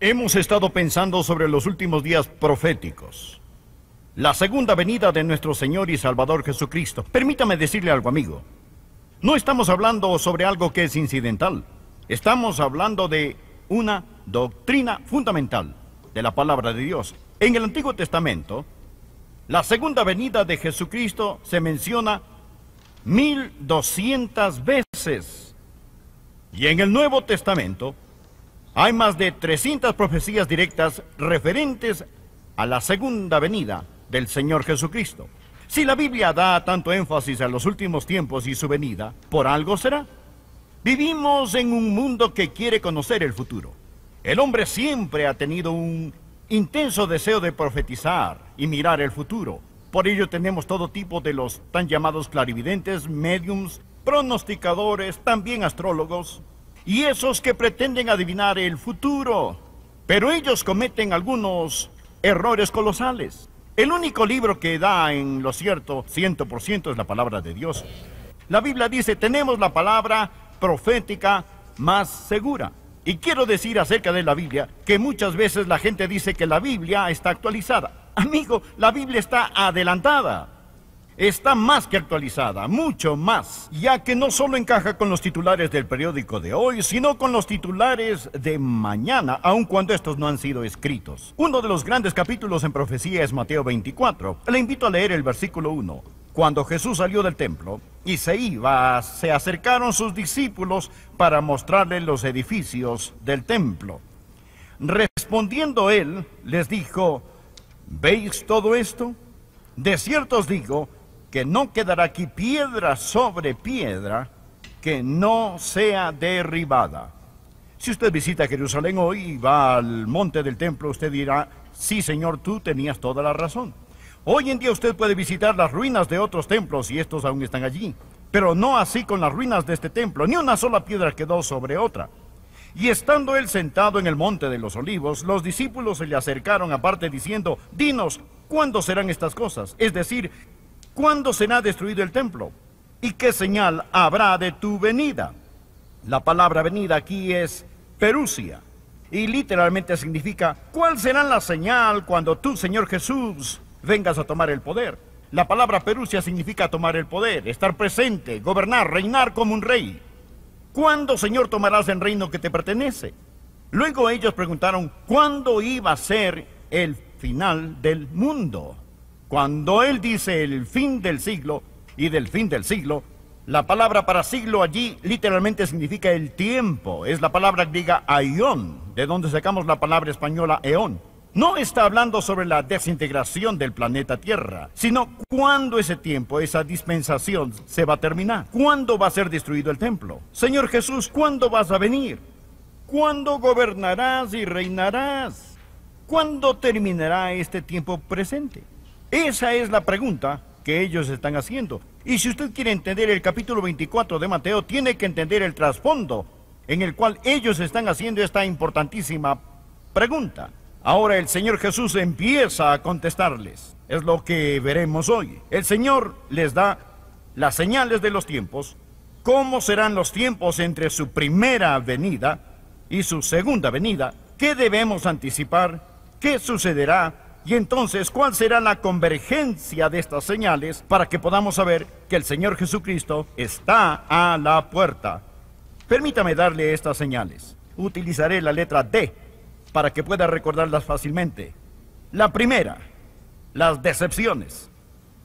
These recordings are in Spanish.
Hemos estado pensando sobre los últimos días proféticos. La segunda venida de nuestro Señor y Salvador Jesucristo. Permítame decirle algo, amigo. No estamos hablando sobre algo que es incidental. Estamos hablando de una doctrina fundamental de la palabra de Dios. En el Antiguo Testamento, la segunda venida de Jesucristo se menciona 1200 veces. Y en el Nuevo Testamento, hay más de 300 profecías directas referentes a la segunda venida del Señor Jesucristo. Si la Biblia da tanto énfasis a los últimos tiempos y su venida, por algo será. Vivimos en un mundo que quiere conocer el futuro. El hombre siempre ha tenido un intenso deseo de profetizar y mirar el futuro. Por ello tenemos todo tipo de los tan llamados clarividentes, mediums, pronosticadores, también astrólogos, y esos que pretenden adivinar el futuro. Pero ellos cometen algunos errores colosales. El único libro que da en lo cierto 100% es la palabra de Dios. La Biblia dice, tenemos la palabra profética más segura. Y quiero decir acerca de la Biblia que muchas veces la gente dice que la Biblia está actualizada. Amigo, la Biblia está adelantada está más que actualizada, mucho más, ya que no solo encaja con los titulares del periódico de hoy, sino con los titulares de mañana, aun cuando estos no han sido escritos. Uno de los grandes capítulos en profecía es Mateo 24. Le invito a leer el versículo 1. Cuando Jesús salió del templo y se iba, se acercaron sus discípulos para mostrarle los edificios del templo. Respondiendo él, les dijo, ¿veis todo esto? De cierto os digo que no quedará aquí piedra sobre piedra que no sea derribada. Si usted visita Jerusalén hoy y va al monte del templo, usted dirá, sí Señor, tú tenías toda la razón. Hoy en día usted puede visitar las ruinas de otros templos y estos aún están allí, pero no así con las ruinas de este templo, ni una sola piedra quedó sobre otra. Y estando él sentado en el monte de los olivos, los discípulos se le acercaron aparte diciendo, dinos, ¿cuándo serán estas cosas? Es decir, ¿Cuándo será destruido el templo? ¿Y qué señal habrá de tu venida? La palabra venida aquí es perusia y literalmente significa ¿cuál será la señal cuando tú, Señor Jesús, vengas a tomar el poder? La palabra perusia significa tomar el poder, estar presente, gobernar, reinar como un rey. ¿Cuándo, Señor, tomarás el reino que te pertenece? Luego ellos preguntaron, ¿cuándo iba a ser el final del mundo? Cuando él dice el fin del siglo y del fin del siglo, la palabra para siglo allí literalmente significa el tiempo. Es la palabra griega aion, de donde sacamos la palabra española eón. No está hablando sobre la desintegración del planeta Tierra, sino cuándo ese tiempo, esa dispensación se va a terminar. ¿Cuándo va a ser destruido el templo? Señor Jesús, ¿cuándo vas a venir? ¿Cuándo gobernarás y reinarás? ¿Cuándo terminará este tiempo presente? Esa es la pregunta que ellos están haciendo. Y si usted quiere entender el capítulo 24 de Mateo, tiene que entender el trasfondo en el cual ellos están haciendo esta importantísima pregunta. Ahora el Señor Jesús empieza a contestarles. Es lo que veremos hoy. El Señor les da las señales de los tiempos, cómo serán los tiempos entre su primera venida y su segunda venida, qué debemos anticipar, qué sucederá y entonces, ¿cuál será la convergencia de estas señales para que podamos saber que el Señor Jesucristo está a la puerta? Permítame darle estas señales. Utilizaré la letra D para que pueda recordarlas fácilmente. La primera, las decepciones.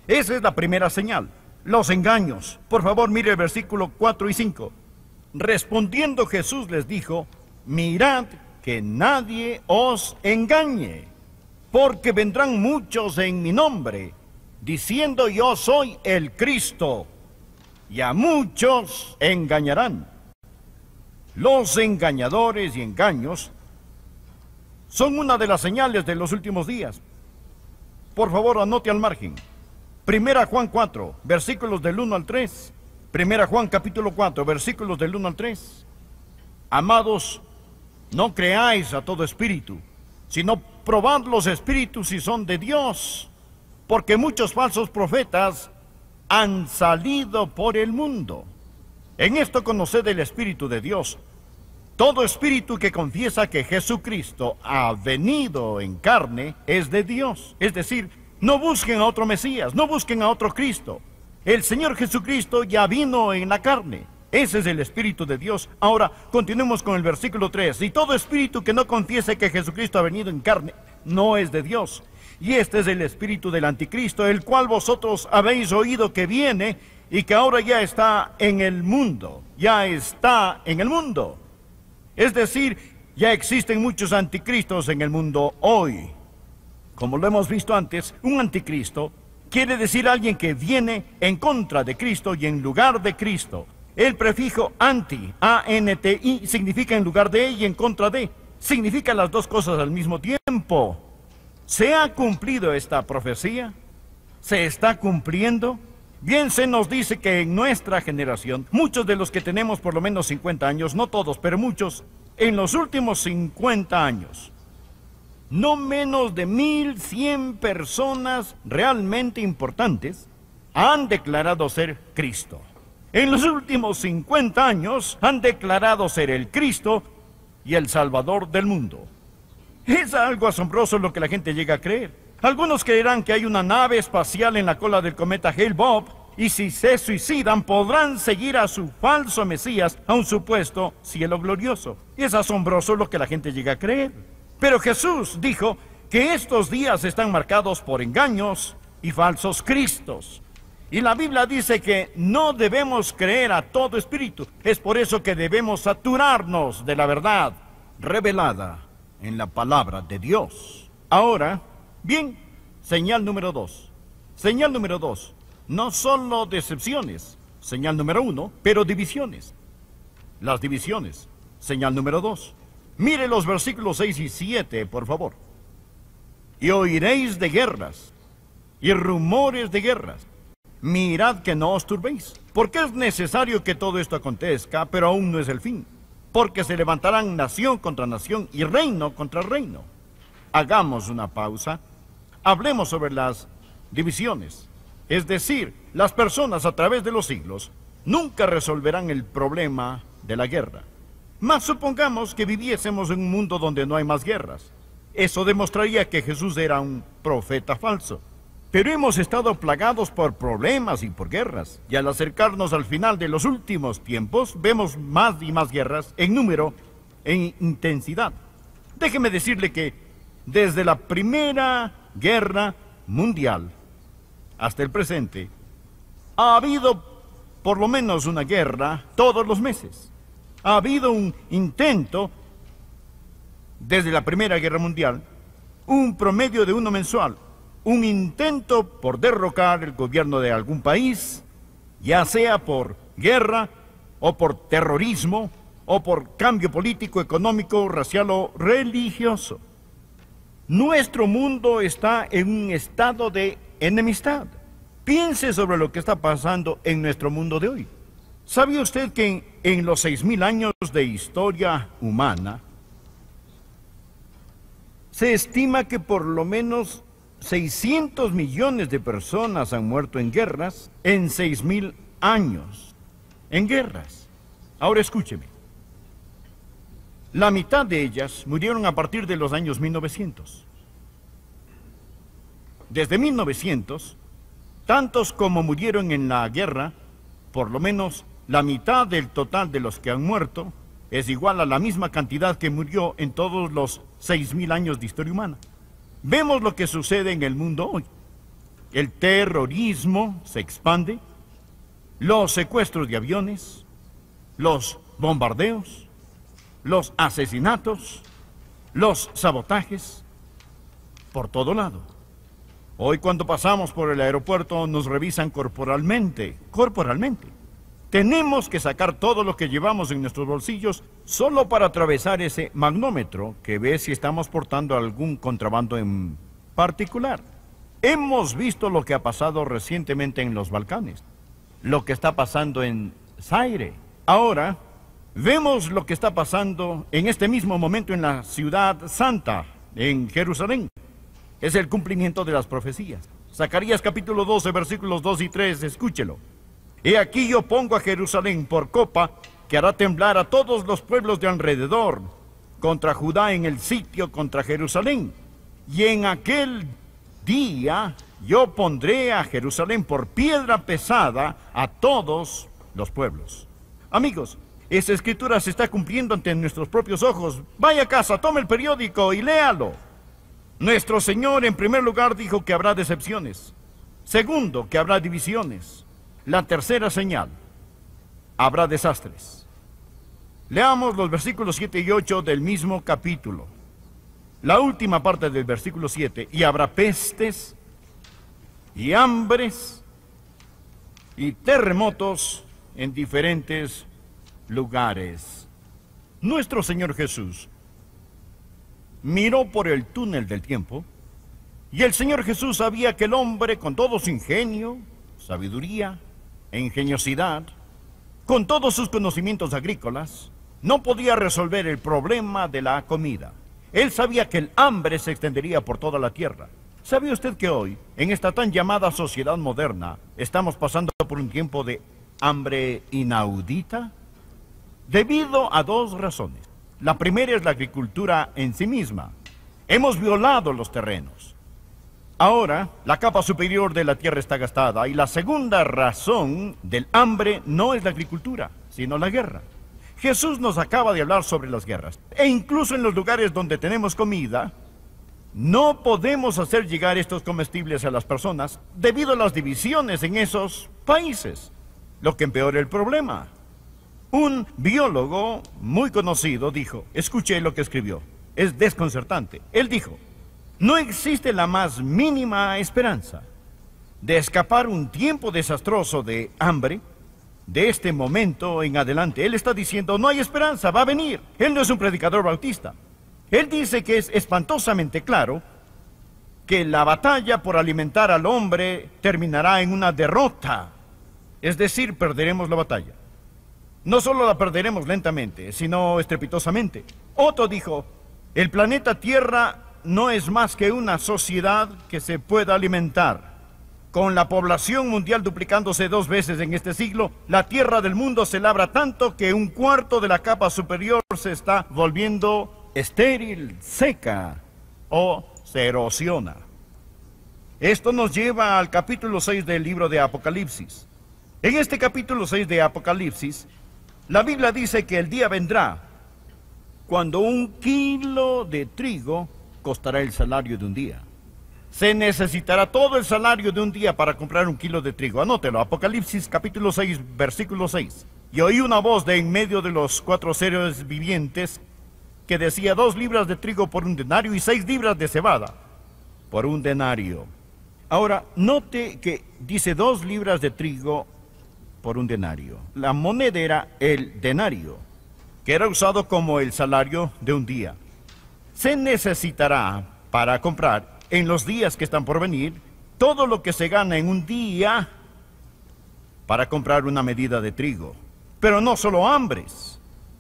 Esa es la primera señal. Los engaños. Por favor, mire el versículo 4 y 5. Respondiendo Jesús les dijo, mirad que nadie os engañe porque vendrán muchos en mi nombre, diciendo yo soy el Cristo, y a muchos engañarán. Los engañadores y engaños son una de las señales de los últimos días. Por favor, anote al margen. Primera Juan 4, versículos del 1 al 3. Primera Juan capítulo 4, versículos del 1 al 3. Amados, no creáis a todo espíritu sino probad los espíritus si son de Dios, porque muchos falsos profetas han salido por el mundo. En esto conoced el Espíritu de Dios. Todo espíritu que confiesa que Jesucristo ha venido en carne es de Dios. Es decir, no busquen a otro Mesías, no busquen a otro Cristo. El Señor Jesucristo ya vino en la carne. Ese es el Espíritu de Dios. Ahora, continuemos con el versículo 3. Y todo espíritu que no confiese que Jesucristo ha venido en carne, no es de Dios. Y este es el espíritu del anticristo, el cual vosotros habéis oído que viene y que ahora ya está en el mundo. Ya está en el mundo. Es decir, ya existen muchos anticristos en el mundo hoy. Como lo hemos visto antes, un anticristo quiere decir alguien que viene en contra de Cristo y en lugar de Cristo. El prefijo anti, A-N-T-I, significa en lugar de e y en contra de. Significa las dos cosas al mismo tiempo. ¿Se ha cumplido esta profecía? ¿Se está cumpliendo? Bien se nos dice que en nuestra generación, muchos de los que tenemos por lo menos 50 años, no todos, pero muchos, en los últimos 50 años, no menos de 1.100 personas realmente importantes han declarado ser Cristo en los últimos 50 años han declarado ser el Cristo y el Salvador del mundo. Es algo asombroso lo que la gente llega a creer. Algunos creerán que hay una nave espacial en la cola del cometa Hale Bob y si se suicidan podrán seguir a su falso Mesías a un supuesto cielo glorioso. Es asombroso lo que la gente llega a creer. Pero Jesús dijo que estos días están marcados por engaños y falsos cristos. Y la Biblia dice que no debemos creer a todo espíritu. Es por eso que debemos saturarnos de la verdad revelada en la palabra de Dios. Ahora, bien, señal número dos. Señal número dos, no solo decepciones, señal número uno, pero divisiones. Las divisiones, señal número dos. Mire los versículos 6 y 7, por favor. Y oiréis de guerras y rumores de guerras. Mirad que no os turbéis, porque es necesario que todo esto acontezca, pero aún no es el fin, porque se levantarán nación contra nación y reino contra reino. Hagamos una pausa, hablemos sobre las divisiones, es decir, las personas a través de los siglos nunca resolverán el problema de la guerra. ¿Mas supongamos que viviésemos en un mundo donde no hay más guerras. Eso demostraría que Jesús era un profeta falso. Pero hemos estado plagados por problemas y por guerras, y al acercarnos al final de los últimos tiempos, vemos más y más guerras en número, en intensidad. Déjeme decirle que desde la primera guerra mundial hasta el presente, ha habido por lo menos una guerra todos los meses. Ha habido un intento desde la Primera Guerra Mundial, un promedio de uno mensual, un intento por derrocar el gobierno de algún país, ya sea por guerra o por terrorismo o por cambio político, económico, racial o religioso. Nuestro mundo está en un estado de enemistad. Piense sobre lo que está pasando en nuestro mundo de hoy. ¿Sabe usted que en, los los 6.000 años de historia humana, se estima que por lo menos 600 millones de personas han muerto en guerras en 6.000 años. En guerras. Ahora escúcheme. La mitad de ellas murieron a partir de los años 1900. Desde 1900, tantos como murieron en la guerra, por lo menos la mitad del total de los que han muerto es igual a la misma cantidad que murió en todos los 6.000 años de historia humana. Vemos lo que sucede en el mundo hoy. El terrorismo se expande, los secuestros de aviones, los bombardeos, los asesinatos, los sabotajes, por todo lado. Hoy cuando pasamos por el aeropuerto nos revisan corporalmente, corporalmente. Tenemos que sacar todo lo que llevamos en nuestros bolsillos solo para atravesar ese magnómetro que ve si estamos portando algún contrabando en particular. Hemos visto lo que ha pasado recientemente en los Balcanes, lo que está pasando en Zaire. Ahora vemos lo que está pasando en este mismo momento en la ciudad santa, en Jerusalén. Es el cumplimiento de las profecías. Zacarías capítulo 12, versículos 2 y 3, escúchelo. He aquí yo pongo a Jerusalén por copa, que hará temblar a todos los pueblos de alrededor, contra Judá en el sitio, contra Jerusalén. Y en aquel día yo pondré a Jerusalén por piedra pesada a todos los pueblos. Amigos, esa escritura se está cumpliendo ante nuestros propios ojos. Vaya a casa, tome el periódico y léalo. Nuestro Señor en primer lugar dijo que habrá decepciones. Segundo, que habrá divisiones. La tercera señal, habrá desastres. Leamos los versículos 7 y 8 del mismo capítulo. La última parte del versículo 7, y habrá pestes y hambres y terremotos en diferentes lugares. Nuestro Señor Jesús miró por el túnel del tiempo y el Señor Jesús sabía que el hombre con todo su ingenio, sabiduría, ingeniosidad, con todos sus conocimientos agrícolas, no podía resolver el problema de la comida. Él sabía que el hambre se extendería por toda la tierra. ¿Sabe usted que hoy, en esta tan llamada sociedad moderna, estamos pasando por un tiempo de hambre inaudita? Debido a dos razones. La primera es la agricultura en sí misma. Hemos violado los terrenos. Ahora, la capa superior de la tierra está gastada y la segunda razón del hambre no es la agricultura, sino la guerra. Jesús nos acaba de hablar sobre las guerras. E incluso en los lugares donde tenemos comida, no podemos hacer llegar estos comestibles a las personas debido a las divisiones en esos países, lo que empeora el problema. Un biólogo muy conocido dijo, escuché lo que escribió, es desconcertante. Él dijo, no existe la más mínima esperanza de escapar un tiempo desastroso de hambre de este momento en adelante. Él está diciendo, no hay esperanza, va a venir. Él no es un predicador bautista. Él dice que es espantosamente claro que la batalla por alimentar al hombre terminará en una derrota. Es decir, perderemos la batalla. No solo la perderemos lentamente, sino estrepitosamente. Otto dijo, el planeta Tierra no es más que una sociedad que se pueda alimentar. Con la población mundial duplicándose dos veces en este siglo, la tierra del mundo se labra tanto que un cuarto de la capa superior se está volviendo estéril, seca o se erosiona. Esto nos lleva al capítulo 6 del libro de Apocalipsis. En este capítulo 6 de Apocalipsis, la Biblia dice que el día vendrá cuando un kilo de trigo costará el salario de un día. Se necesitará todo el salario de un día para comprar un kilo de trigo. Anótelo, Apocalipsis capítulo 6, versículo 6. Y oí una voz de en medio de los cuatro seres vivientes que decía dos libras de trigo por un denario y seis libras de cebada por un denario. Ahora, note que dice dos libras de trigo por un denario. La moneda era el denario, que era usado como el salario de un día se necesitará para comprar en los días que están por venir todo lo que se gana en un día para comprar una medida de trigo. Pero no solo hambres,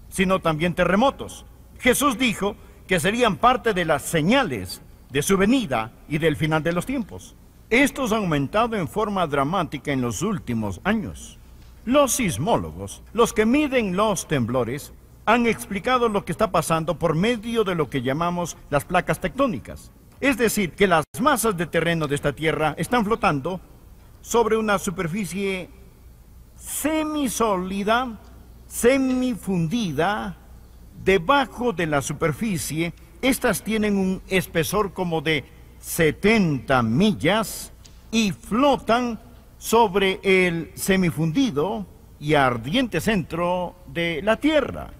sino también terremotos. Jesús dijo que serían parte de las señales de su venida y del final de los tiempos. Estos han aumentado en forma dramática en los últimos años. Los sismólogos, los que miden los temblores, han explicado lo que está pasando por medio de lo que llamamos las placas tectónicas. Es decir, que las masas de terreno de esta Tierra están flotando sobre una superficie semisólida, semifundida, debajo de la superficie. Estas tienen un espesor como de 70 millas y flotan sobre el semifundido y ardiente centro de la Tierra.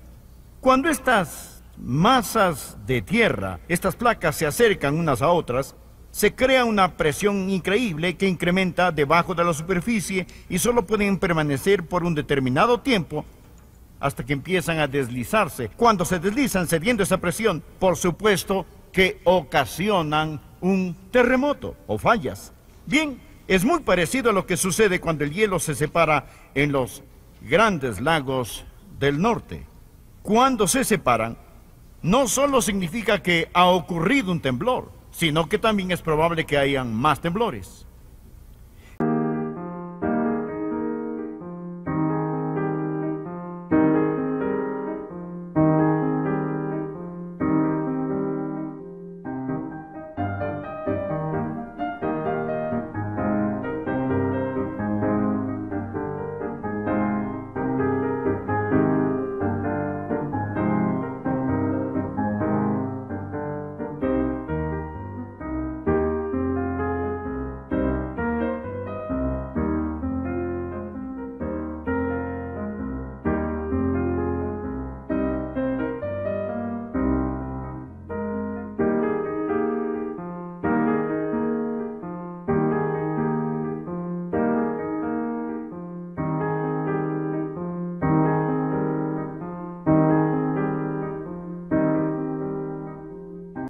Cuando estas masas de tierra, estas placas se acercan unas a otras, se crea una presión increíble que incrementa debajo de la superficie y solo pueden permanecer por un determinado tiempo hasta que empiezan a deslizarse. Cuando se deslizan cediendo esa presión, por supuesto que ocasionan un terremoto o fallas. Bien, es muy parecido a lo que sucede cuando el hielo se separa en los grandes lagos del norte cuando se separan, no solo significa que ha ocurrido un temblor, sino que también es probable que hayan más temblores.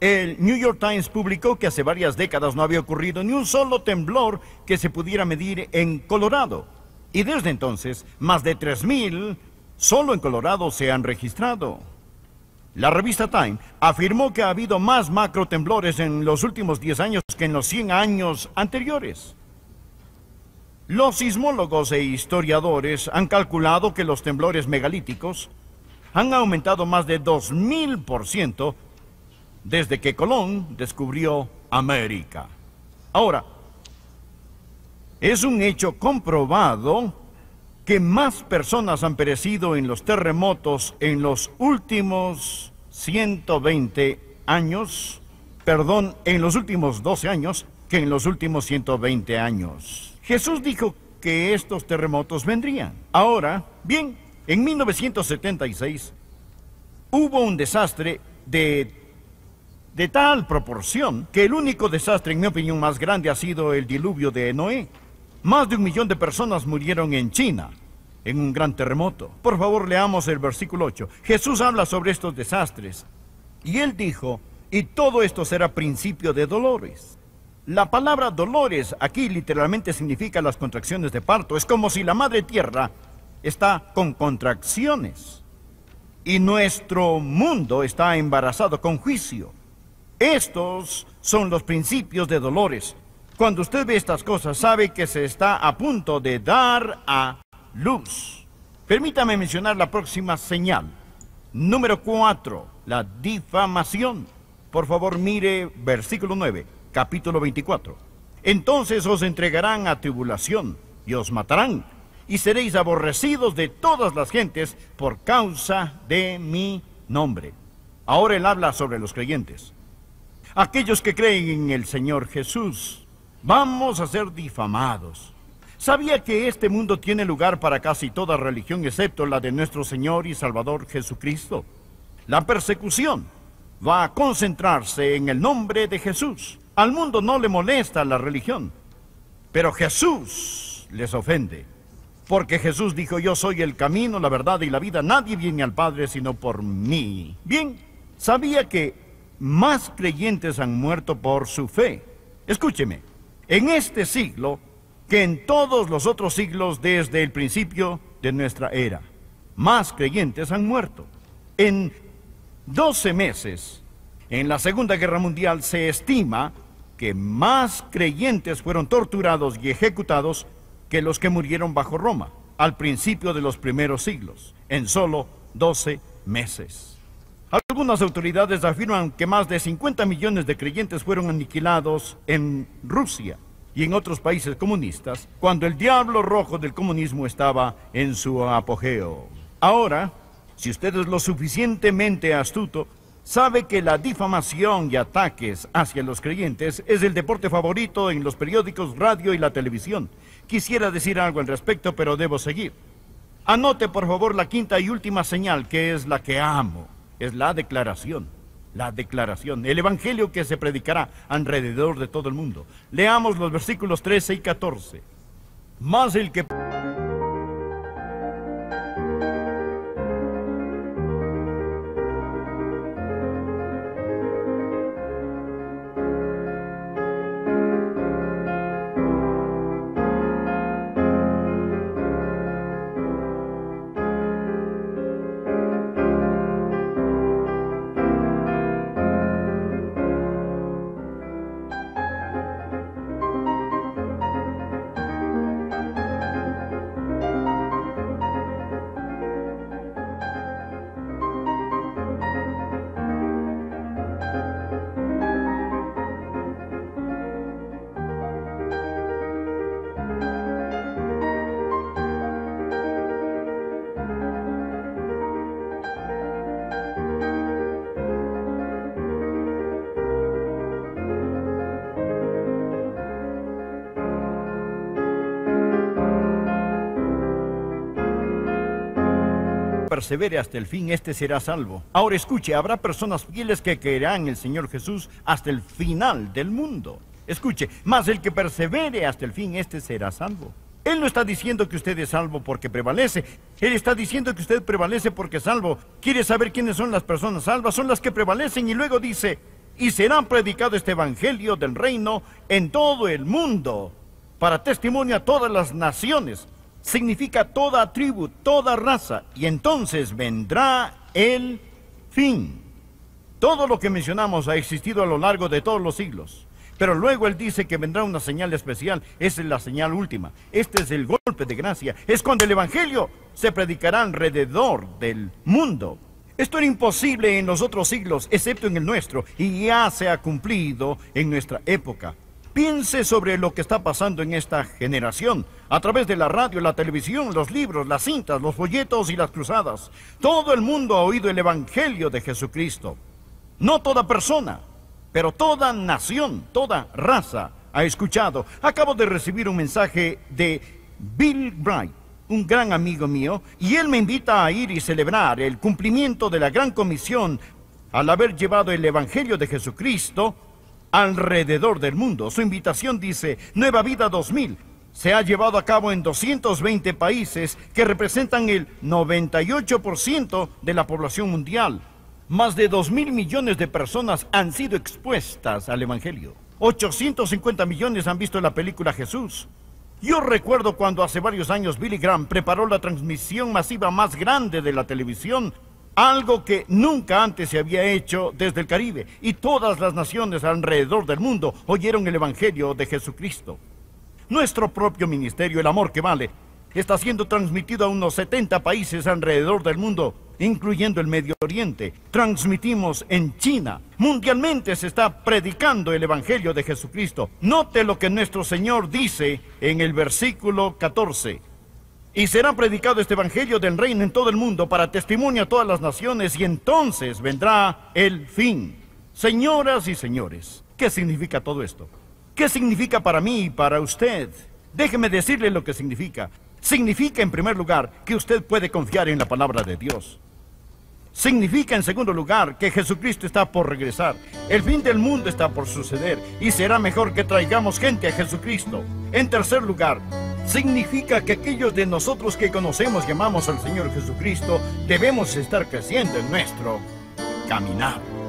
El New York Times publicó que hace varias décadas no había ocurrido ni un solo temblor que se pudiera medir en Colorado. Y desde entonces, más de 3.000 solo en Colorado se han registrado. La revista Time afirmó que ha habido más macro temblores en los últimos 10 años que en los 100 años anteriores. Los sismólogos e historiadores han calculado que los temblores megalíticos han aumentado más de 2.000% desde que Colón descubrió América. Ahora, es un hecho comprobado que más personas han perecido en los terremotos en los últimos 120 años, perdón, en los últimos 12 años que en los últimos 120 años. Jesús dijo que estos terremotos vendrían. Ahora, bien, en 1976 hubo un desastre de de tal proporción que el único desastre, en mi opinión, más grande ha sido el diluvio de Noé. Más de un millón de personas murieron en China en un gran terremoto. Por favor, leamos el versículo 8. Jesús habla sobre estos desastres. Y él dijo, y todo esto será principio de dolores. La palabra dolores aquí literalmente significa las contracciones de parto. Es como si la madre tierra está con contracciones. Y nuestro mundo está embarazado con juicio. Estos son los principios de dolores. Cuando usted ve estas cosas, sabe que se está a punto de dar a luz. Permítame mencionar la próxima señal. Número 4, la difamación. Por favor, mire versículo 9, capítulo 24. Entonces os entregarán a tribulación y os matarán, y seréis aborrecidos de todas las gentes por causa de mi nombre. Ahora él habla sobre los creyentes aquellos que creen en el Señor Jesús, vamos a ser difamados. Sabía que este mundo tiene lugar para casi toda religión excepto la de nuestro Señor y Salvador Jesucristo. La persecución va a concentrarse en el nombre de Jesús. Al mundo no le molesta la religión, pero Jesús les ofende. Porque Jesús dijo, yo soy el camino, la verdad y la vida. Nadie viene al Padre sino por mí. Bien, sabía que más creyentes han muerto por su fe. Escúcheme, en este siglo que en todos los otros siglos desde el principio de nuestra era. Más creyentes han muerto. En 12 meses, en la Segunda Guerra Mundial, se estima que más creyentes fueron torturados y ejecutados que los que murieron bajo Roma al principio de los primeros siglos, en solo 12 meses. Algunas autoridades afirman que más de 50 millones de creyentes fueron aniquilados en Rusia y en otros países comunistas cuando el diablo rojo del comunismo estaba en su apogeo. Ahora, si usted es lo suficientemente astuto, sabe que la difamación y ataques hacia los creyentes es el deporte favorito en los periódicos, radio y la televisión. Quisiera decir algo al respecto, pero debo seguir. Anote por favor la quinta y última señal, que es la que amo es la declaración, la declaración, el evangelio que se predicará alrededor de todo el mundo. Leamos los versículos 13 y 14. Más el que... persevere hasta el fin, este será salvo. Ahora escuche, habrá personas fieles que creerán en el Señor Jesús hasta el final del mundo. Escuche, más el que persevere hasta el fin, éste será salvo. Él no está diciendo que usted es salvo porque prevalece. Él está diciendo que usted prevalece porque es salvo. Quiere saber quiénes son las personas salvas, son las que prevalecen y luego dice, y será predicado este evangelio del reino en todo el mundo para testimonio a todas las naciones significa toda tribu, toda raza, y entonces vendrá el fin. Todo lo que mencionamos ha existido a lo largo de todos los siglos. Pero luego él dice que vendrá una señal especial. Esa es la señal última. Este es el golpe de gracia. Es cuando el Evangelio se predicará alrededor del mundo. Esto era imposible en los otros siglos, excepto en el nuestro, y ya se ha cumplido en nuestra época. Piense sobre lo que está pasando en esta generación, a través de la radio, la televisión, los libros, las cintas, los folletos y las cruzadas. Todo el mundo ha oído el Evangelio de Jesucristo. No toda persona, pero toda nación, toda raza ha escuchado. Acabo de recibir un mensaje de Bill Bright, un gran amigo mío, y él me invita a ir y celebrar el cumplimiento de la gran comisión al haber llevado el Evangelio de Jesucristo alrededor del mundo. Su invitación dice Nueva Vida 2000. Se ha llevado a cabo en 220 países que representan el 98% de la población mundial. Más de 2 mil millones de personas han sido expuestas al Evangelio. 850 millones han visto la película Jesús. Yo recuerdo cuando hace varios años Billy Graham preparó la transmisión masiva más grande de la televisión algo que nunca antes se había hecho desde el Caribe, y todas las naciones alrededor del mundo oyeron el Evangelio de Jesucristo. Nuestro propio ministerio, El Amor que Vale, está siendo transmitido a unos 70 países alrededor del mundo, incluyendo el Medio Oriente. Transmitimos en China. Mundialmente se está predicando el Evangelio de Jesucristo. Note lo que nuestro Señor dice en el versículo 14. Y será predicado este evangelio del reino en todo el mundo para testimonio a todas las naciones y entonces vendrá el fin. Señoras y señores, ¿qué significa todo esto? ¿Qué significa para mí y para usted? Déjeme decirle lo que significa. Significa en primer lugar que usted puede confiar en la palabra de Dios. Significa en segundo lugar que Jesucristo está por regresar. El fin del mundo está por suceder y será mejor que traigamos gente a Jesucristo. En tercer lugar, significa que aquellos de nosotros que conocemos y amamos al Señor Jesucristo debemos estar creciendo en nuestro caminar.